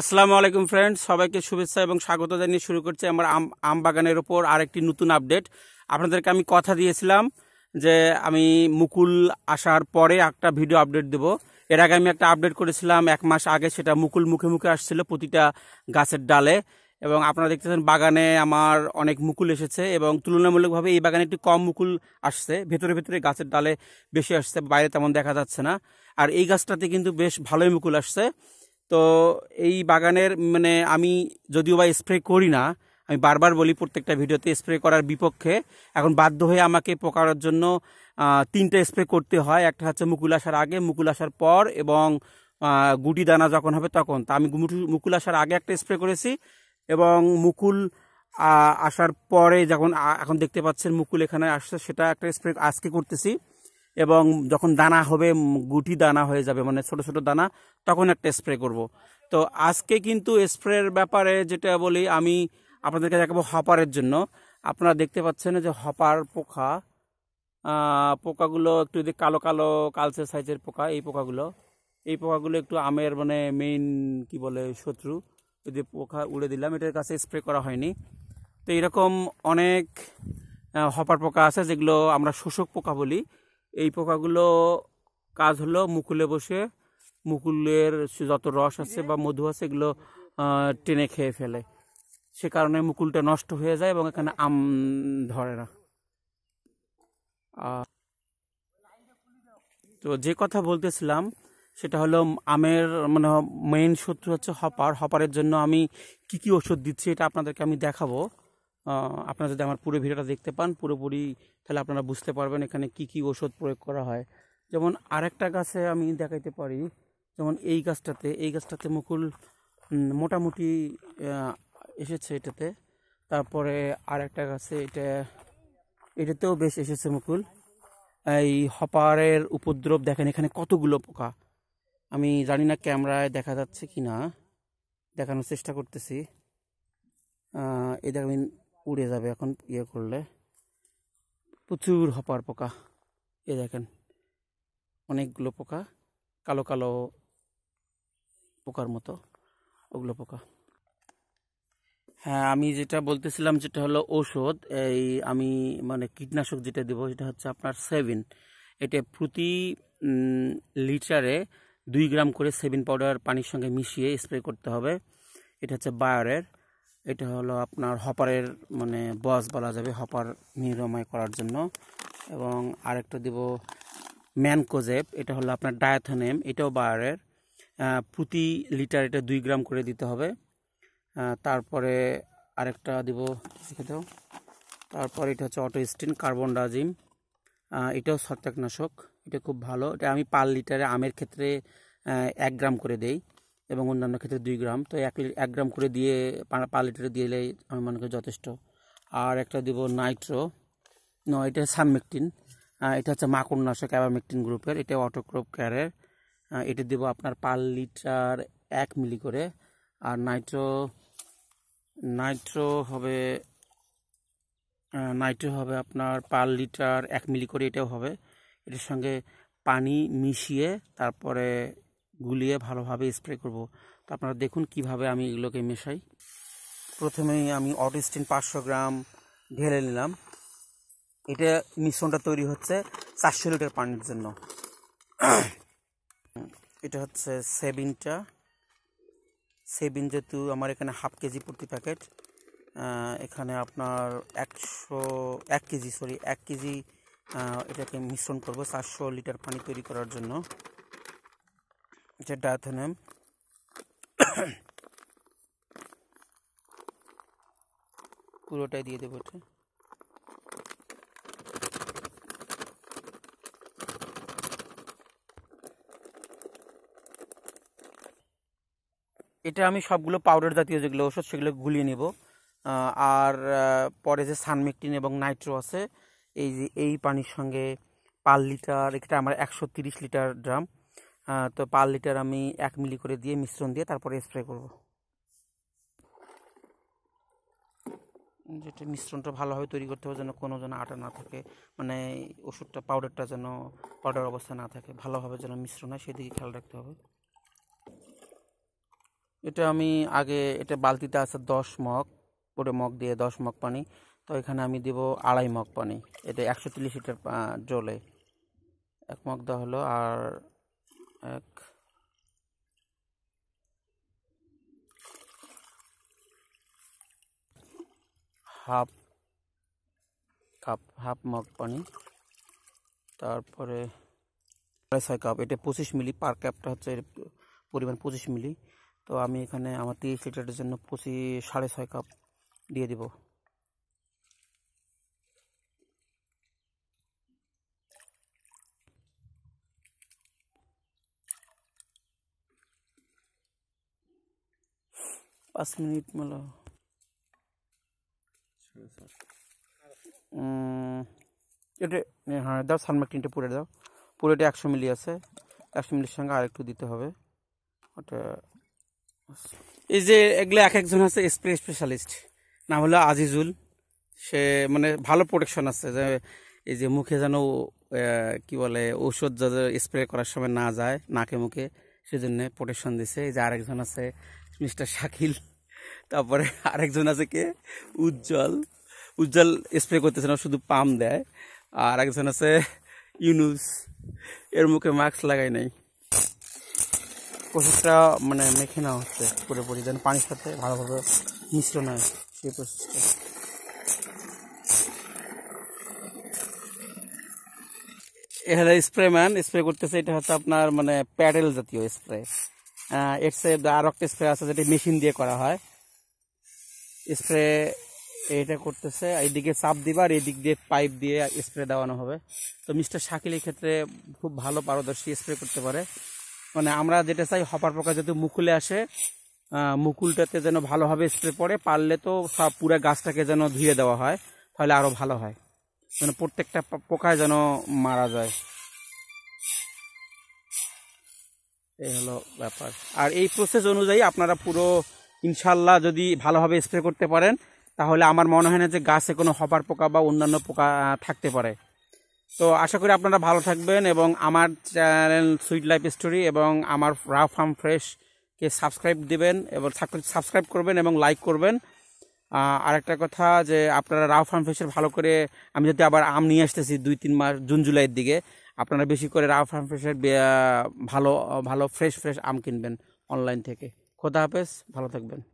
আসসালামু আলাইকুম ফ্রেন্ডস সবাইকে শুভেচ্ছা এবং স্বাগত জানিয়ে শুরু করছি আমার আম আম বাগানের ওপর আরেকটি নতুন আপডেট আপনাদেরকে আমি কথা দিয়েছিলাম যে আমি মুকুল আসার পরে একটা ভিডিও আপডেট দেব এর আগে আমি একটা আপডেট করেছিলাম এক মাস আগে সেটা মুকুল মুখে মুখে আসছিল প্রতিটা গাছের ডালে এবং আপনারা দেখতেছেন বাগানে আমার অনেক মুকুল এসেছে এবং তুলনামূলকভাবে এই বাগানে একটু কম মুকুল আসছে ভেতরে ভেতরে গাছের ডালে বেশি আসছে বাইরে তেমন দেখা যাচ্ছে না আর এই গাছটাতে কিন্তু বেশ ভালোই মুকুল আসছে তো এই বাগানের মানে আমি যদিও বা স্প্রে করি না আমি বারবার বলি প্রত্যেকটা ভিডিওতে স্প্রে করার বিপক্ষে এখন বাধ্য হয়ে আমাকে পোকার জন্য তিনটা স্প্রে করতে হয় একটা হচ্ছে মুকুল আসার আগে মুকুল আসার পর এবং গুটি দানা যখন হবে তখন তা আমি মুকুল আসার আগে একটা স্প্রে করেছি এবং মুকুল আসার পরে যখন এখন দেখতে পাচ্ছেন মুকুল এখানে আসছে সেটা একটা স্প্রে আজকে করতেছি এবং যখন দানা হবে গুটি দানা হয়ে যাবে মানে ছোট ছোট দানা তখন একটা স্প্রে করব। তো আজকে কিন্তু স্প্রের ব্যাপারে যেটা বলি আমি আপনাদেরকে দেখাবো হপারের জন্য আপনারা দেখতে পাচ্ছেন যে হপার পোকা পোকাগুলো একটু যদি কালো কালো কালচার সাইজের পোকা এই পোকাগুলো এই পোকাগুলো একটু আমের মানে মেইন কি বলে শত্রু যদি পোকা উড়ে দিলাম এটার কাছে স্প্রে করা হয়নি তো এরকম অনেক হপার পোকা আছে যেগুলো আমরা শোষক পোকা বলি এই পোকাগুলো কাজ হলো মুকুলে বসে মুকুলের যত রস আছে বা মধু আছে এগুলো টেনে খেয়ে ফেলে সে কারণে মুকুলটা নষ্ট হয়ে যায় এবং এখানে আম ধরে না তো যে কথা বলতেছিলাম সেটা হলো আমের মানে মেইন শত্রু হচ্ছে হপার হপারের জন্য আমি কি কি ওষুধ দিচ্ছি এটা আপনাদেরকে আমি দেখাবো আপনারা যদি আমার পুরো ভিডিওটা দেখতে পান পুরোপুরি তাহলে আপনারা বুঝতে পারবেন এখানে কি কি ওষুধ প্রয়োগ করা হয় যেমন আরেকটা গাছে আমি দেখাইতে পারি যেমন এই গাছটাতে এই গাছটাতে মুকুল মোটামুটি এসেছে এটাতে তারপরে আরেকটা গাছে এটা এটাতেও বেশ এসেছে মুকুল এই হপারের উপদ্রব দেখেন এখানে কতগুলো পোকা আমি জানি না ক্যামেরায় দেখা যাচ্ছে কি না দেখানোর চেষ্টা করতেছি এটা আমি উড়ে যাবে এখন ইয়ে করলে প্রচুর হপার পোকা এ দেখেন অনেকগুলো পোকা কালো কালো পোকার মতো ওগুলো পোকা হ্যাঁ আমি যেটা বলতেছিলাম যেটা হলো ঔষধ এই আমি মানে কীটনাশক যেটা দেবো সেটা হচ্ছে আপনার সেভিন এটা প্রতি লিটারে দুই গ্রাম করে সেভিন পাউডার পানির সঙ্গে মিশিয়ে স্প্রে করতে হবে এটা হচ্ছে বায়ারের এটা হলো আপনার হপারের মানে বস বলা যাবে হপার নিরাময় করার জন্য এবং আরেকটা দিব ম্যানকোজেপ এটা হলো আপনার ডায়াথনেম এটাও বায়ারের প্রতি লিটার এটা দুই গ্রাম করে দিতে হবে তারপরে আরেকটা দিব দেখে দাও তারপর এটা হচ্ছে অটোস্টিন কার্বন ডাজিম এটাও ছত্রাকনাশক এটা খুব ভালো এটা আমি পার লিটারে আমের ক্ষেত্রে এক গ্রাম করে দেই এবং অন্যান্য ক্ষেত্রে দুই গ্রাম তো এক এক গ্রাম করে দিয়ে পার লিটারে দিলে আমি মনে করি যথেষ্ট আর একটা দিব নাইট্রো ন এটা সাবমেকটিন এটা হচ্ছে মাকড়নাশক অ্যাভামেকটিন গ্রুপের এটা অটোক্রোপ ক্যারের এটা দেবো আপনার পার লিটার এক মিলি করে আর নাইট্রো নাইট্রো হবে নাইট্রো হবে আপনার পার লিটার এক মিলি করে এটাও হবে এটার সঙ্গে পানি মিশিয়ে তারপরে গুলিয়ে ভালোভাবে স্প্রে করব তো আপনারা দেখুন কিভাবে আমি এগুলোকে মেশাই প্রথমেই আমি অটিস্টিন পাঁচশো গ্রাম ঢেলে নিলাম এটা মিশ্রণটা তৈরি হচ্ছে চারশো লিটার পানির জন্য এটা হচ্ছে সেবিনটা সেবিন যেহেতু আমার এখানে হাফ কেজি প্রতি প্যাকেট এখানে আপনার একশো এক কেজি সরি এক কেজি এটাকে মিশ্রণ করব চারশো লিটার পানি তৈরি করার জন্য এটা ডাথনেম পুরোটাই দিয়ে দেবো এটা আমি সবগুলো পাউডার জাতীয় যেগুলো ওষুধ সেগুলো গুলিয়ে নেব আর পরে যে সানমেকটিন এবং নাইট্রো আছে এই যে এই পানির সঙ্গে পার লিটার এটা আমার একশো লিটার ড্রাম তো পার লিটার আমি এক মিলি করে দিয়ে মিশ্রণ দিয়ে তারপরে স্প্রে করব যেটা মিশ্রণটা ভালোভাবে তৈরি করতে হবে যেন কোনো যেন আটা না থাকে মানে ওষুধটা পাউডারটা যেন পাউডার অবস্থা না থাকে ভালোভাবে যেন মিশ্রণ হয় সেদিকে খেয়াল রাখতে হবে এটা আমি আগে এটা বালতিতে আছে দশ মগ পুরো মগ দিয়ে দশ মগ পানি তো এখানে আমি দেব আড়াই মগ পানি এটা একশো তিরিশ লিটার জলে এক মগ দেওয়া হলো আর এক হাফ কাপ হাফ মগ পানি তারপরে সাড়ে ছয় কাপ এটা পঁচিশ মিলি পার কাপটা হচ্ছে পরিমাণ পঁচিশ মিলি তো আমি এখানে আমার তিরিশ লিটারের জন্য পঁচিশ সাড়ে ছয় কাপ দিয়ে দেবো পাঁচ মিনিট মেলো এটা হ্যাঁ দাও সানমার্কিনটা পুরে দাও পুরোটা একশো মিলি আছে একশো মিলির সঙ্গে আরেকটু দিতে হবে ওটা এই যে এগুলো এক একজন আছে স্প্রে স্পেশালিস্ট নাম হলো আজিজুল সে মানে ভালো প্রোটেকশন আছে যে এই যে মুখে যেন কি বলে ঔষধ যাতে স্প্রে করার সময় না যায় নাকে মুখে সেজন্য প্রোটেকশন দিছে এই যে আরেকজন আছে মিস্টার শাকিল তারপরে আরেকজন আছে কে উজ্জ্বল উজ্জ্বল স্প্রে করতেছে না শুধু পাম দেয় আর একজন আছে ইউনুস এর মুখে মাস্ক লাগাই নাই প্রসেসটা মানে মেখে নেওয়া হচ্ছে পুরোপুরি যেন পানির সাথে ভালোভাবে মিশ্রণ হয় সেই প্রসেসটা এখানে স্প্রে ম্যান স্প্রে করতেছে এটা হচ্ছে আপনার মানে প্যাডেল জাতীয় স্প্রে এর চেয়ে আর একটা স্প্রে আছে যেটি মেশিন দিয়ে করা হয় স্প্রে এটা করতেছে এইদিকে চাপ দিবার এইদিক দিয়ে পাইপ দিয়ে স্প্রে দেওয়ানো হবে তো মিস্টার শাকিলের ক্ষেত্রে খুব ভালো পারদর্শী স্প্রে করতে পারে মানে আমরা যেটা চাই হপার পোকা যদি মুকুলে আসে মুকুলটাতে যেন ভালোভাবে স্প্রে পড়ে পারলে তো সব পুরো গাছটাকে যেন ধুয়ে দেওয়া হয় তাহলে আরও ভালো হয় যেন প্রত্যেকটা পোকায় যেন মারা যায় এই হলো ব্যাপার আর এই প্রসেস অনুযায়ী আপনারা পুরো ইনশাল্লাহ যদি ভালোভাবে স্প্রে করতে পারেন তাহলে আমার মনে হয় না যে গাছে কোনো হপার পোকা বা অন্যান্য পোকা থাকতে পারে তো আশা করি আপনারা ভালো থাকবেন এবং আমার চ্যানেল সুইট লাইফ স্টোরি এবং আমার রা ফার্ম ফ্রেশকে সাবস্ক্রাইব দেবেন এবং সাবস্ক্রাইব করবেন এবং লাইক করবেন আর একটা কথা যে আপনারা রাও ফার্ম ফ্রেশের ভালো করে আমি যদি আবার আম নিয়ে আসতেছি দুই তিন মাস জুন জুলাইয়ের দিকে আপনারা বেশি করে রাফ আম ফ্রেশের ভালো ভালো ফ্রেশ ফ্রেশ আম কিনবেন অনলাইন থেকে খোদা হাফেজ ভালো থাকবেন